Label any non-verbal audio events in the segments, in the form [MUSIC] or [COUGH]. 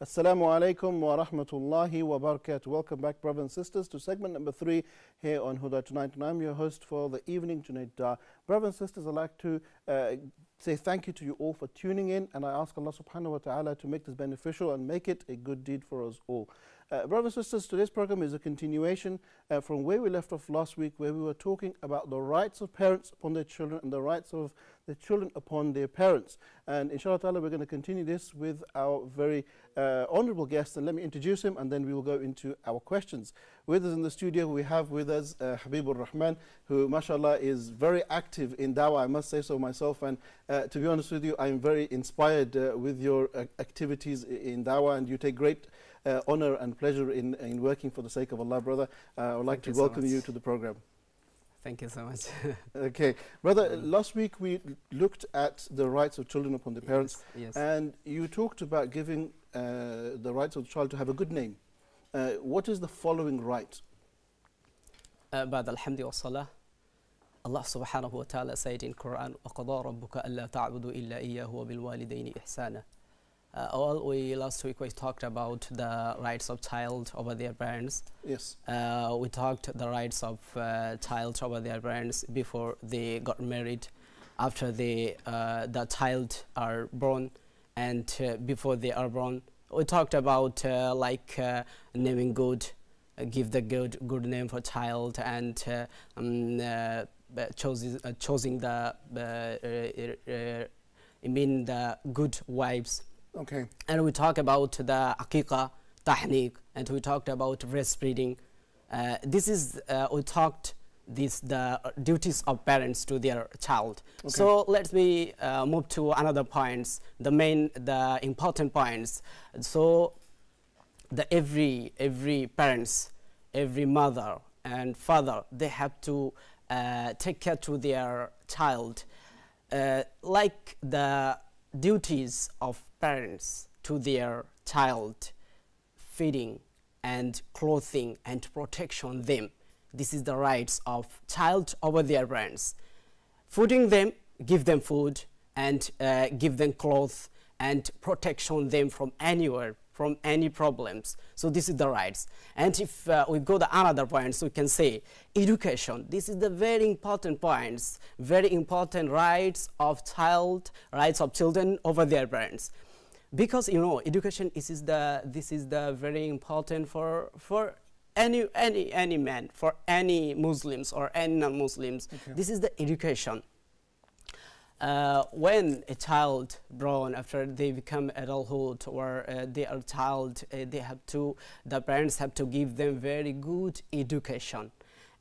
Assalamu alaikum wa rahmatullahi wa barakatuh. Welcome back, brothers and sisters, to segment number three here on Huda Tonight. And I'm your host for the evening, Junaid Dar. Brothers and sisters, I'd like to uh, say thank you to you all for tuning in. And I ask Allah subhanahu wa ta'ala to make this beneficial and make it a good deed for us all. Uh, brothers and sisters, today's program is a continuation uh, from where we left off last week, where we were talking about the rights of parents upon their children and the rights of the children upon their parents. And inshallah ta'ala, we're going to continue this with our very uh, honorable guest. And let me introduce him, and then we will go into our questions. With us in the studio, we have with us uh, Habibur Rahman, who, mashallah, is very active in dawah, I must say so myself. And uh, to be honest with you, I'm very inspired uh, with your uh, activities in dawah, and you take great uh, honor and pleasure in, in working for the sake of Allah, brother. Uh, I would like to you welcome so you to the program. Thank you so much. [LAUGHS] okay, brother. Um, last week we looked at the rights of children upon their yes, parents, yes. and you talked about giving uh, the rights of the child to have a good name. Uh, what is the following right? Uh, بعد الحمد والصلاة الله سبحانه وتعالى سيد القرآن وقضى ربك ألا تعبدوا إلا إياه وبالوالدين إحسانا uh, all we last week we talked about the rights of child over their parents. Yes. Uh, we talked the rights of uh, child over their parents before they got married, after they uh, the child are born, and uh, before they are born. We talked about uh, like naming good, give the good good name for child and. Um, choosing, choosing the I mean the good wives Okay. And we talked about the akika technique, and we talked about breastfeeding. Uh, this is, uh, we talked this the duties of parents to their child. Okay. So let me uh, move to another points, the main, the important points. So the every, every parents, every mother and father, they have to uh, take care to their child. Uh, like the duties of parents to their child feeding and clothing and protection them this is the rights of child over their parents feeding them give them food and uh, give them clothes and protection them from anywhere from any problems. So this is the rights. And if uh, we go to another point, so we can say education. This is the very important points, very important rights of child, rights of children over their parents. Because you know, education this is the this is the very important for for any any any man, for any Muslims or any non-Muslims. Okay. This is the education uh, when a child born after they become adulthood or uh, they are child, uh, they have to, the parents have to give them very good education.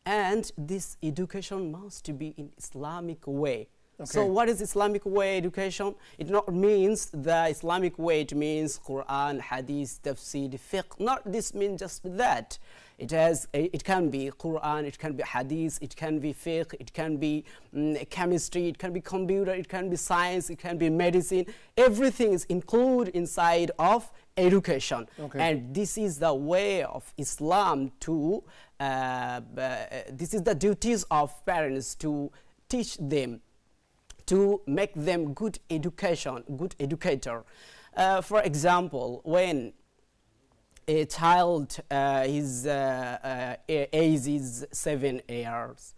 And this education must be in Islamic way. Okay. So what is Islamic way education? It not means the Islamic way, it means Quran, Hadith, Tafsir, Fiqh. Not this means just that. It has, it can be Quran, it can be Hadith, it can be fiqh, it can be mm, chemistry, it can be computer, it can be science, it can be medicine. Everything is included inside of education. Okay. And this is the way of Islam to, uh, uh, this is the duties of parents to teach them, to make them good education, good educator. Uh, for example, when a child uh, his uh, uh age is seven years.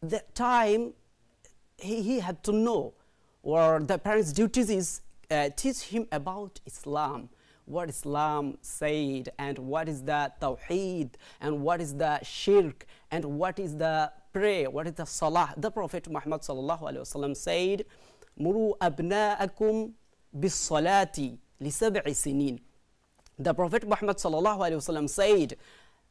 The time he, he had to know or the parents' duties is uh, teach him about Islam, what Islam said, and what is the Tawheed, and what is the Shirk, and what is the prayer, what is the Salah. The Prophet Muhammad said, Muru abna'akum bis-salati li sab'i sinin. The Prophet Muhammad ﷺ said,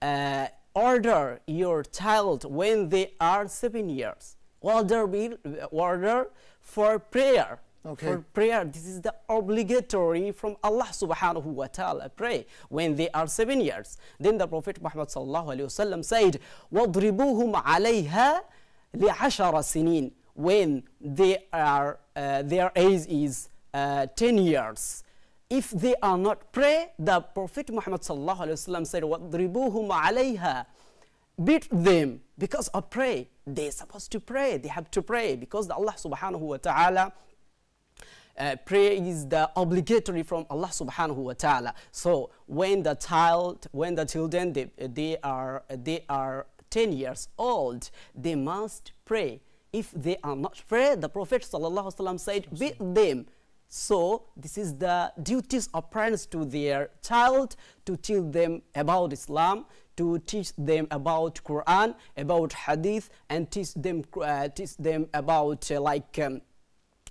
uh, order your child when they are seven years. Order, order for prayer. Okay. For prayer, this is the obligatory from Allah subhanahu wa ta'ala. Pray when they are seven years. Then the Prophet Muhammad sallallahu said, وَضْرِبُوهُمْ عَلَيْهَا لِعَشَرَ سِنِينَ When they are, uh, their age is uh, 10 years if they are not pray, the Prophet Muhammad said, Wadribuhum alayha, beat them because of pray. They're supposed to pray, they have to pray because Allah subhanahu wa ta'ala uh, prayer is the obligatory from Allah subhanahu wa ta'ala. So when the child, when the children, they, they, are, they are 10 years old, they must pray. If they are not pray, the Prophet sallallahu said, beat them. So this is the duties of parents to their child to teach them about Islam, to teach them about Quran, about Hadith, and teach them uh, teach them about uh, like. Um,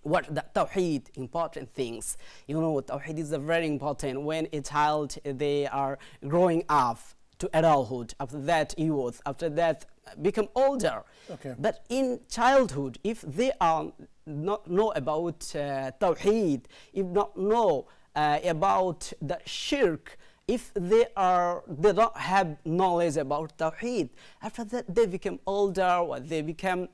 what the tawheed important things you know tawheed is very important when a child they are growing up to adulthood after that youth after that uh, become older okay. but in childhood if they are not know about uh, Tawheed, if not know uh, about the shirk, if they are they don't have knowledge about Tawheed, after that they become older or they become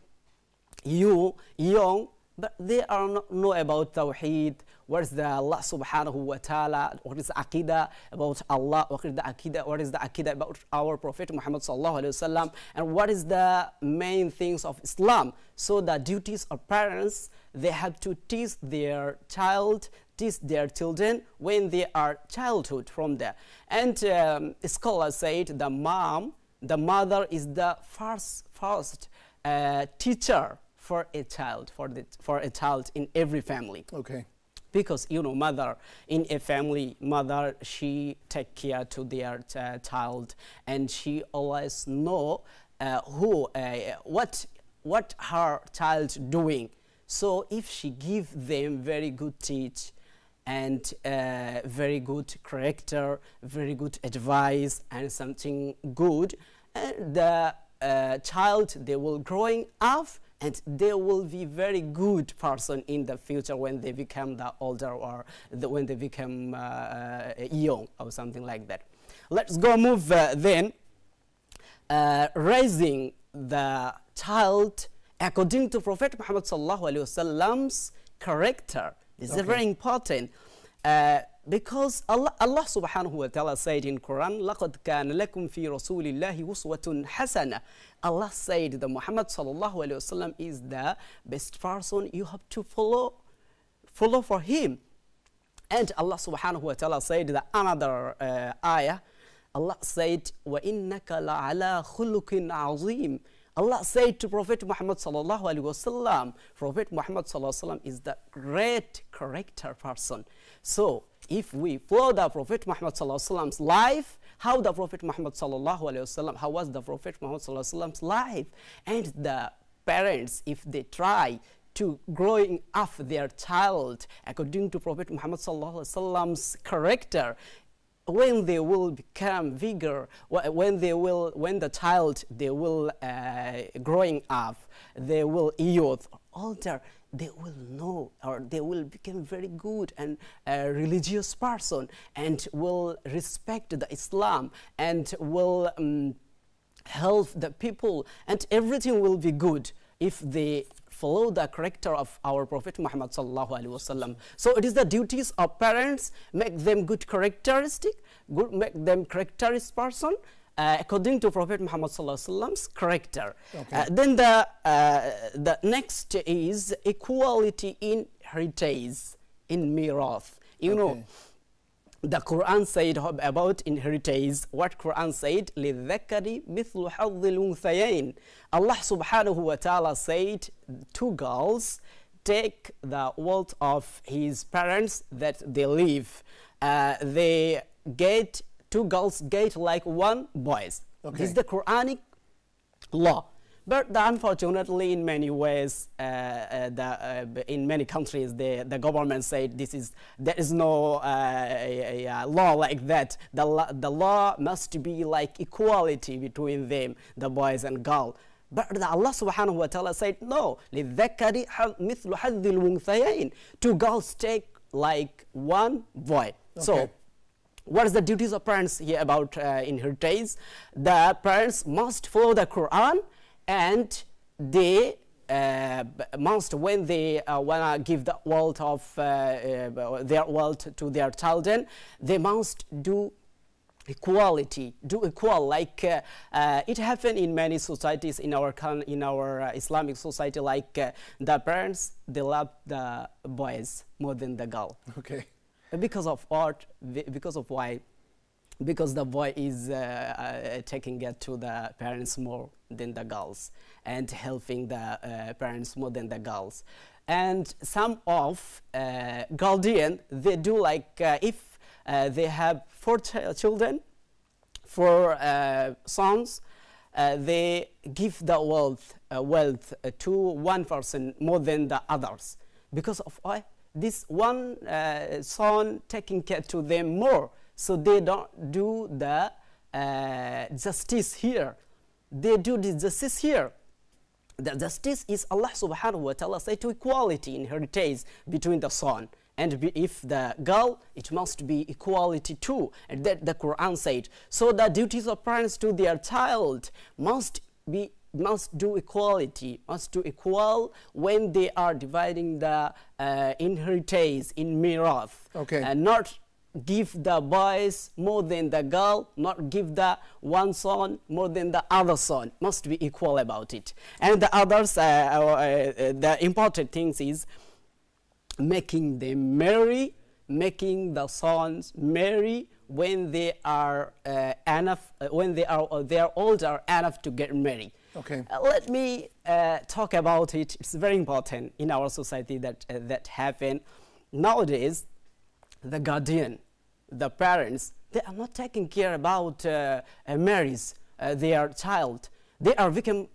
you young, but they are not know about Tawheed, what is the Allah subhanahu wa ta'ala? What is the aqidah about Allah? What is the aqidah? What is the aqidah about our Prophet Muhammad sallallahu alayhi wasallam? And what is the main things of Islam? So the duties of parents, they have to teach their child teach their children when they are childhood from there. And um, scholars said the mom, the mother is the first, first uh, teacher for a child, for, the, for a child in every family. Okay because you know mother in a family mother she take care to their uh, child and she always know uh, who uh, what what her child doing so if she give them very good teach and uh, very good character very good advice and something good the uh, child they will growing up and they will be very good person in the future when they become the older or the when they become uh, uh young or something like that. Let's go move uh, then uh, raising the child according to Prophet Muhammad character. This okay. is very important. Uh, because Allah, Allah subhanahu wa ta'ala said in Quran, لَقَدْ كَانَ لَكُمْ فِي رَسُولِ اللَّهِ وُسْوَةٌ حَسَنَةٌ Allah said that Muhammad sallallahu alayhi wasallam is the best person you have to follow, follow for him. And Allah subhanahu wa ta'ala said that another uh, ayah, Allah said, وَإِنَّكَ لَعَلَى خُلُقٍ عَظِيمٍ Allah said to Prophet Muhammad sallallahu alaihi wasallam, Prophet Muhammad sallallahu alaihi wasallam is the great character person. So if we follow the Prophet Muhammad's life, how the Prophet Muhammad وسلم, how was the Prophet Muhammad's life, and the parents, if they try to growing up their child according to Prophet Muhammad's character, when they will become bigger, when they will, when the child they will uh, growing up, they will youth older, they will know or they will become very good and religious person and will respect the Islam and will um, help the people and everything will be good if they follow the character of our Prophet Muhammad sallallahu alaihi wasallam. So it is the duties of parents, make them good characteristic, good, make them characteristic person, uh, according to Prophet Muhammad Sallallahu character. Okay. Uh, then the, uh, the next is equality in heritage, in mirath. You okay. know, the Quran said about inheritance, what Quran said, لِذَكَرِ مِثْلُ حَظِّ الْأُنْثَيَيْنِ Allah subhanahu wa ta'ala said, two girls take the wealth of his parents that they leave. Uh, they get two girls get like one boys. Okay. This is the Quranic law. But unfortunately, in many ways, uh, uh, the, uh, in many countries, the, the government said this is there is no uh, law like that. The, the law must be like equality between them, the boys and girls. But Allah subhanahu wa ta'ala said, no, Two girls take like one boy. Okay. So what is the duties of parents here about uh, in The parents must follow the Quran and they uh, must when they uh, wanna give the wealth of uh, uh, their wealth to their children, they must do equality do equal like uh, uh, it happened in many societies in our in our uh, islamic society like uh, the parents they love the boys more than the girl okay because of art, because of why, because the boy is uh, uh, taking it to the parents more than the girls and helping the uh, parents more than the girls. And some of uh, guardian, they do like uh, if uh, they have four ch children, four uh, sons, they give the wealth, wealth to one person more than the others because of why? this one uh, son taking care to them more so they don't do the uh, justice here they do the justice here the justice is Allah subhanahu wa ta'ala say to equality in between the son and be, if the girl it must be equality too and that the Quran said so the duties of parents to their child must be must do equality, must do equal when they are dividing the uh, inheritance in mirath. Okay. And uh, not give the boys more than the girl, not give the one son more than the other son. Must be equal about it. And the others, uh, uh, uh the important things is making them marry, making the sons marry, when they are uh, enough, uh, when they are uh, they are older enough to get married. Okay. Uh, let me uh, talk about it. It's very important in our society that uh, that happen. Nowadays, the guardian, the parents, they are not taking care about uh, uh, marriage, uh, their child. They are become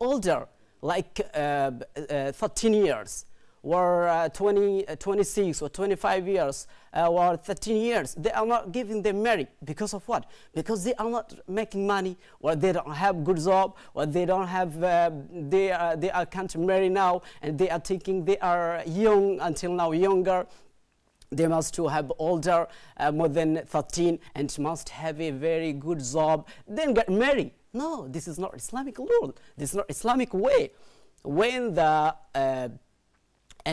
older, like 13 years. Were uh, 20, uh, 26 or 25 years uh, or 13 years, they are not giving them married because of what? Because they are not making money or they don't have good job or they don't have, uh, they, are, they are can't marry now and they are thinking they are young until now younger. They must to have older, uh, more than 13 and must have a very good job, then get married. No, this is not Islamic rule. This is not Islamic way. When the uh,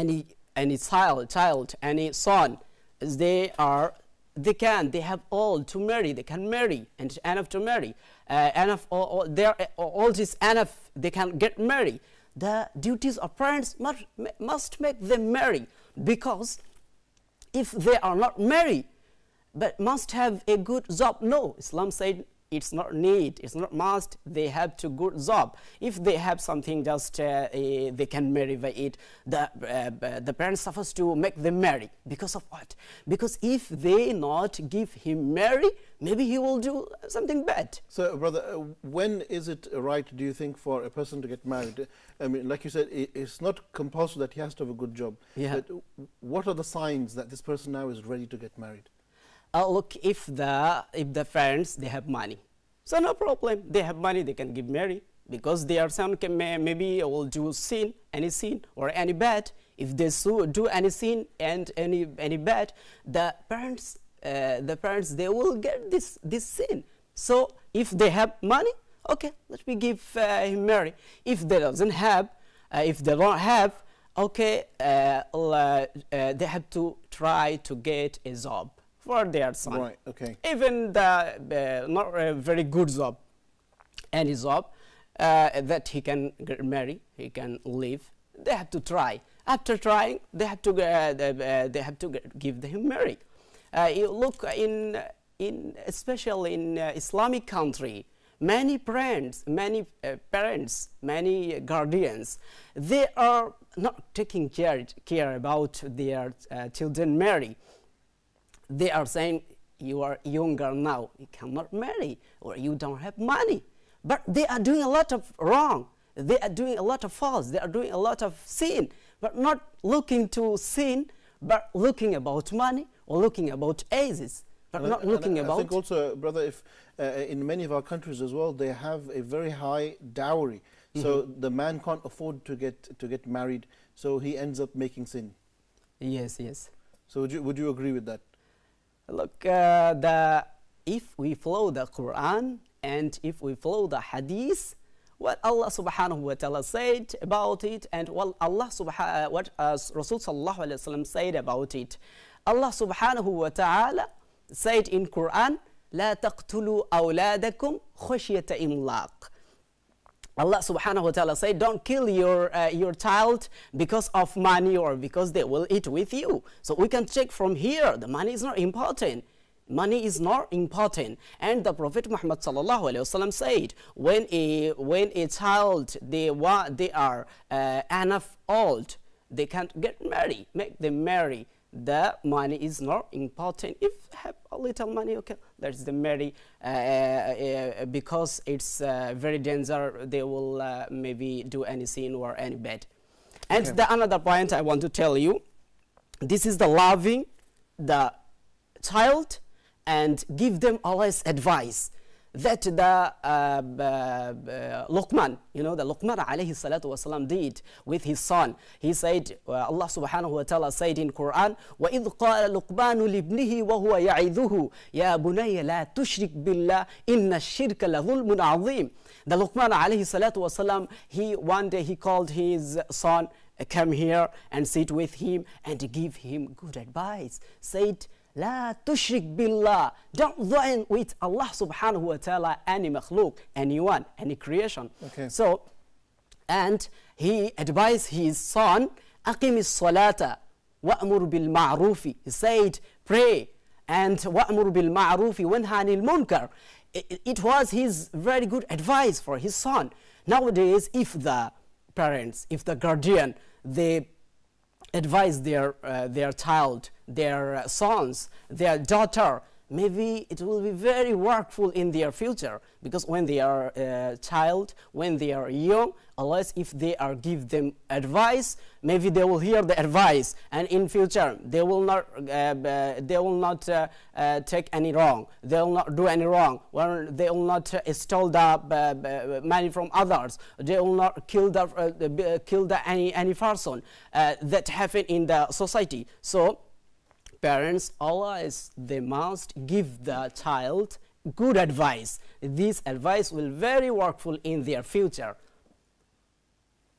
any any child, child, any son, they are they can they have all to marry they can marry and enough to marry uh, enough all, all their all this enough they can get married the duties of parents must must make them marry because if they are not married but must have a good job no islam said it's not need it's not must they have to good job if they have something just uh, uh, they can marry by it the uh, uh, the parents suffers to make them marry because of what because if they not give him marry maybe he will do something bad so uh, brother uh, when is it right do you think for a person to get married i mean like you said it, it's not compulsory that he has to have a good job yeah. but what are the signs that this person now is ready to get married Oh, look if the if the friends they have money so no problem they have money they can give Mary because they are some may, maybe will do sin any sin or any bad if they so do any sin and any any bad the parents uh, the parents they will get this this sin so if they have money okay let me give uh, him if they doesn't have uh, if they don't have okay uh, uh, they have to try to get a job for their son. Right, okay. Even the uh, not a very good job, any job uh, that he can marry, he can live, they have to try. After trying, they have to, uh, uh they, have to give him marry. Uh, you look in, in especially in uh, Islamic country, many parents, many parents, many guardians, they are not taking care, care about their children marry they are saying you are younger now, you cannot marry, or you don't have money. But they are doing a lot of wrong. They are doing a lot of false. They are doing a lot of sin, but not looking to sin, but looking about money or looking about ages. But and not looking about. I think also, brother, if uh, in many of our countries as well, they have a very high dowry. Mm -hmm. So mm-hmm. the man can't afford to get to get married, so he ends up making sin. Yes, yes. So would you would you agree with that? Look, uh, the, if we follow the Quran and if we follow the Hadith, what Allah subhanahu wa ta'ala said about it and what Allah subhanahu uh, what uh, Rasul sallallahu alayhi wasallam said about it. Allah subhanahu wa ta'ala said in Quran, لا تقتلوا أولادكم خشية إملاق. Allah subhanahu wa ta'ala say, don't kill your, uh, your child because of money or because they will eat with you. So we can check from here, the money is not important. Money is not important. And the Prophet Muhammad sallallahu alayhi wasallam said, when a, when a child, they, wa they are uh, enough old, they can't get married, make them marry the money is not important. If have a little money, okay, that's the very uh, uh, uh, because it's uh, very danger. They will uh, maybe do any sin or any bad. And okay. the another point I want to tell you, this is the loving the child and give them always advice that the uh, uh, uh, Luqman, you know, the Luqman alayhi salatu wasalam did with his son. He said, uh, Allah subhanahu wa ta'ala said in Quran, وَإِذْ قَالَ لُقْمَانُ لِابْنِهِ وَهُوَ يَعِذُهُ يَا بُنَيَّ لَا تُشْرِكْ بِاللَّهِ إِنَّ الشِّرْكَ لَظُلْمٌ عَظِيمٌ The Luqman alayhi salatu wasalam, he one day he called his son, come here and sit with him and give him good advice. Said, La تشرك بالله. Don't join with Allah subhanahu wa ta'ala any makhluk, anyone, any creation. Okay. So, and he advised his son, أقم salata وامر bil He said, pray and وامر bil ma'rufi wanhanil munkar. It was his very good advice for his son. Nowadays, if the parents, if the guardian, they advise their, uh, their child their sons, their daughter, maybe it will be very workful in their future because when they are a uh, child, when they are young, unless if they are give them advice, maybe they will hear the advice and in future they will not, uh, uh they will not uh, uh, take any wrong, they will not do any wrong, well, they will not uh, steal the money from others, they will not kill the, kill the any, any person that happen in the society. So parents always they must give the child good advice. This advice will very workful in their future.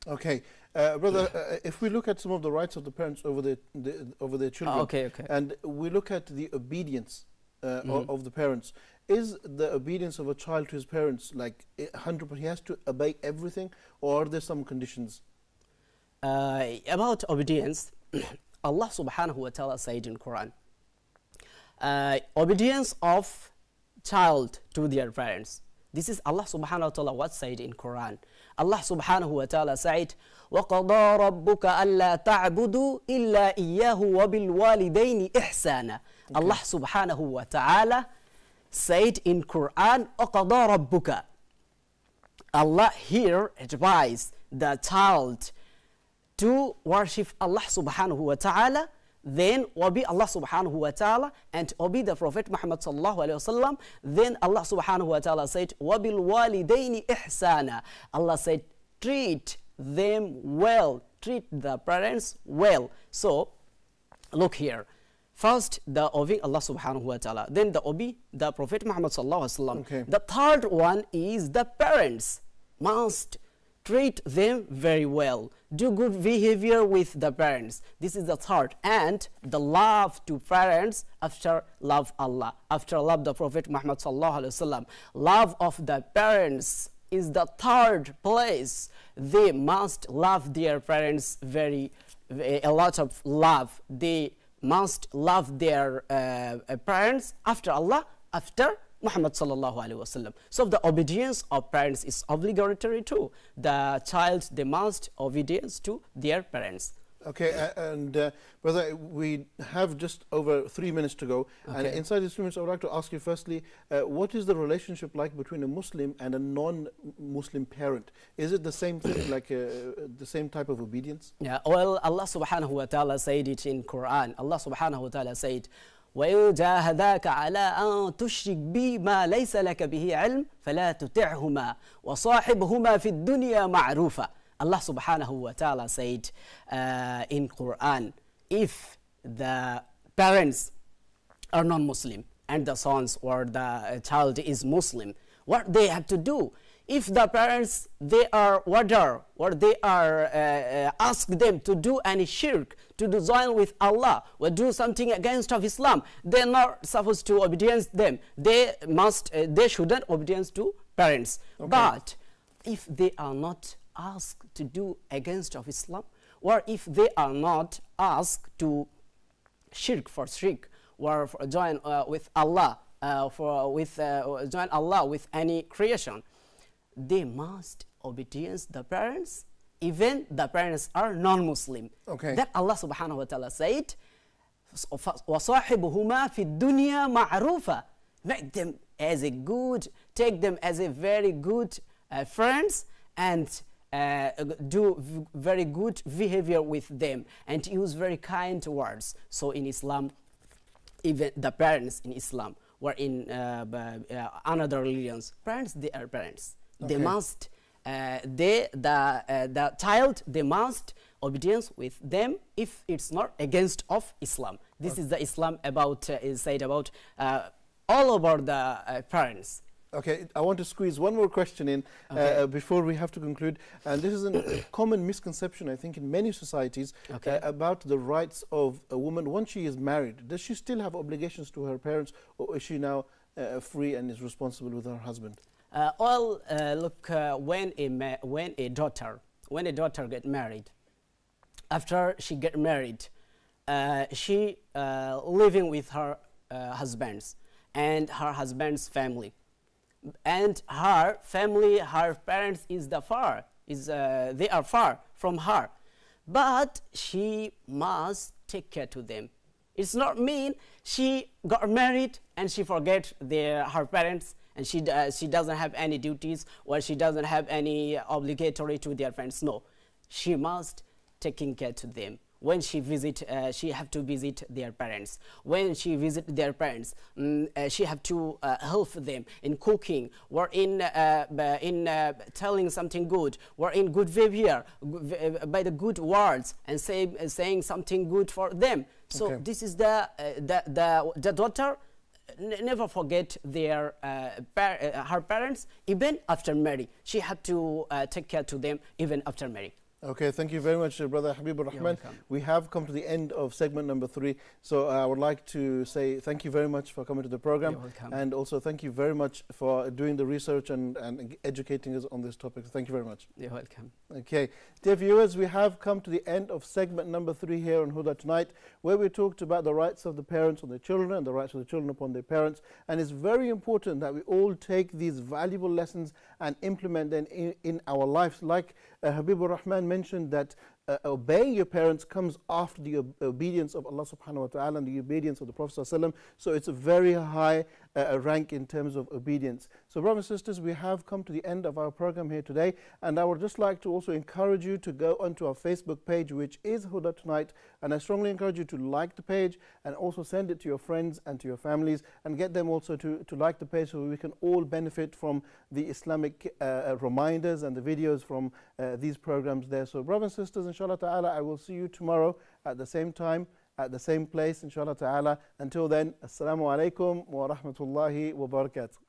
Okay. Uh, brother, uh, if we look at some of the rights of the parents over their, the, over their children, ah, okay, okay. and we look at the obedience uh, mm. of the parents, is the obedience of a child to his parents like 100%? He has to obey everything, or are there some conditions? Uh, about obedience, Allah subhanahu wa ta'ala said in Quran uh, obedience of child to their parents this is Allah subhanahu wa ta'ala what said in Quran Allah subhanahu wa ta'ala said وَقَضَى رَبُّكَ أَلَّا تَعْبُدُوا إِلَّا إِيَّاهُ وَبِالْوَالِدَيْنِ إِحْسَانًا okay. Allah subhanahu wa ta'ala said in Quran وَقَضَى رَبُّكَ Allah here advised the child to worship Allah subhanahu wa ta'ala, then obey Allah subhanahu wa ta'ala and obey the Prophet Muhammad sallallahu alayhi wa sallam. Then Allah subhanahu wa ta'ala said, وَبِالْوَالِدَيْنِ ihsana. Allah said, treat them well, treat the parents well. So, look here. First, the obey Allah subhanahu wa ta'ala. Then the obey the Prophet Muhammad sallallahu alayhi wa sallam. Okay. The third one is the parents must treat them very well do good behavior with the parents this is the third and the love to parents after love allah after love the prophet muhammad wasallam love of the parents is the third place they must love their parents very eh, a lot of love they must love their uh, parents after allah after Muhammad sallallahu alaihi wasallam. So the obedience of parents is obligatory too. The child they must obedience to their parents. Okay, uh, and uh, brother, we have just over three minutes to go. Okay. And inside these three minutes, I would like to ask you firstly, uh, what is the relationship like between a Muslim and a non-Muslim parent? Is it the same thing, [COUGHS] like uh, the same type of obedience? Yeah, well, Allah subhanahu wa ta'ala said it in Quran. Allah subhanahu wa ta'ala said, وإن جاهداك على أن تشرك بي ما ليس لك به علم فلا تطعهما وصاحبهما في الدنيا معروفة الله سبحانه وتعالى said uh, in Quran if the parents are non-Muslim and the sons or the child is Muslim what they have to do if the parents they are wadar or they are uh, uh, ask them to do any shirk to do with Allah or do something against of Islam they are not supposed to obedience them they must uh, they shouldn't obedience to parents okay. but if they are not asked to do against of Islam or if they are not asked to shirk for shirk or for join uh, with Allah uh, for with uh, join Allah with any creation they must obedience the parents even the parents are non-Muslim. Okay. That Allah subhanahu wa ta'ala said, وَصَاحِبُهُمَا فِي الدُّنْيَا مَعْرُوفًا Make them as a good, take them as a very good uh, friends and uh, do very good behavior with them and use very kind words. So in Islam, even the parents in Islam were in uh, uh another religions. Parents, they are parents okay. they must uh, they the uh, the child they must obedience with them if it's not against of Islam. This okay. is the Islam about uh, is said about uh, all over the uh, parents. Okay, I want to squeeze one more question in uh, okay. uh, before we have to conclude. And this is a [COUGHS] common misconception, I think, in many societies okay. uh, about the rights of a woman once she is married. Does she still have obligations to her parents, or is she now uh, free and is responsible with her husband? Uh, all uh, look uh, when a when a daughter when a daughter get married, after she get married, uh, she uh, living with her uh, husbands and her husband's family, and her family her parents is the far is they are far from her, but she must take care to them. It's not mean she got married and she forget their her parents and she, uh, she doesn't have any duties or she doesn't have any obligatory to their friends. No, she must taking care to them when she visit uh, she have to visit their parents when she visit their parents mm, uh, she have to uh, help them in cooking or in uh, in uh, telling something good or in good behavior uh, by the good words and say, saying something good for them so okay. this is the, the the the daughter never forget their uh, par uh, her parents even after marriage. She had to uh, take care to them even after marriage. Okay, thank you very much, uh, Brother Habibur Rahman. We have come to the end of segment number three. So uh, I would like to say thank you very much for coming to the program. And also thank you very much for doing the research and, and educating us on this topic. Thank you very much. You're welcome. Okay, dear viewers, we have come to the end of segment number three here on Huda Tonight, where we talked about the rights of the parents on their children and the rights of the children upon their parents. And it's very important that we all take these valuable lessons and implement them in, in our lives. Like uh, Habibur Rahman mentioned that uh, obeying your parents comes after the ob obedience of Allah subhanahu wa ta'ala and the obedience of the Prophet sallam. So it's a very high uh, uh, rank in terms of obedience. So brothers and sisters, we have come to the end of our program here today. And I would just like to also encourage you to go onto our Facebook page, which is Huda Tonight. And I strongly encourage you to like the page and also send it to your friends and to your families and get them also to, to like the page so we can all benefit from the Islamic uh, uh reminders and the videos from uh, these programs there. So brothers and sisters, inshallah ta'ala, I will see you tomorrow at the same time, at the same place, inshallah ta'ala. Until then, assalamu alaikum wa rahmatullahi wa barakatuh.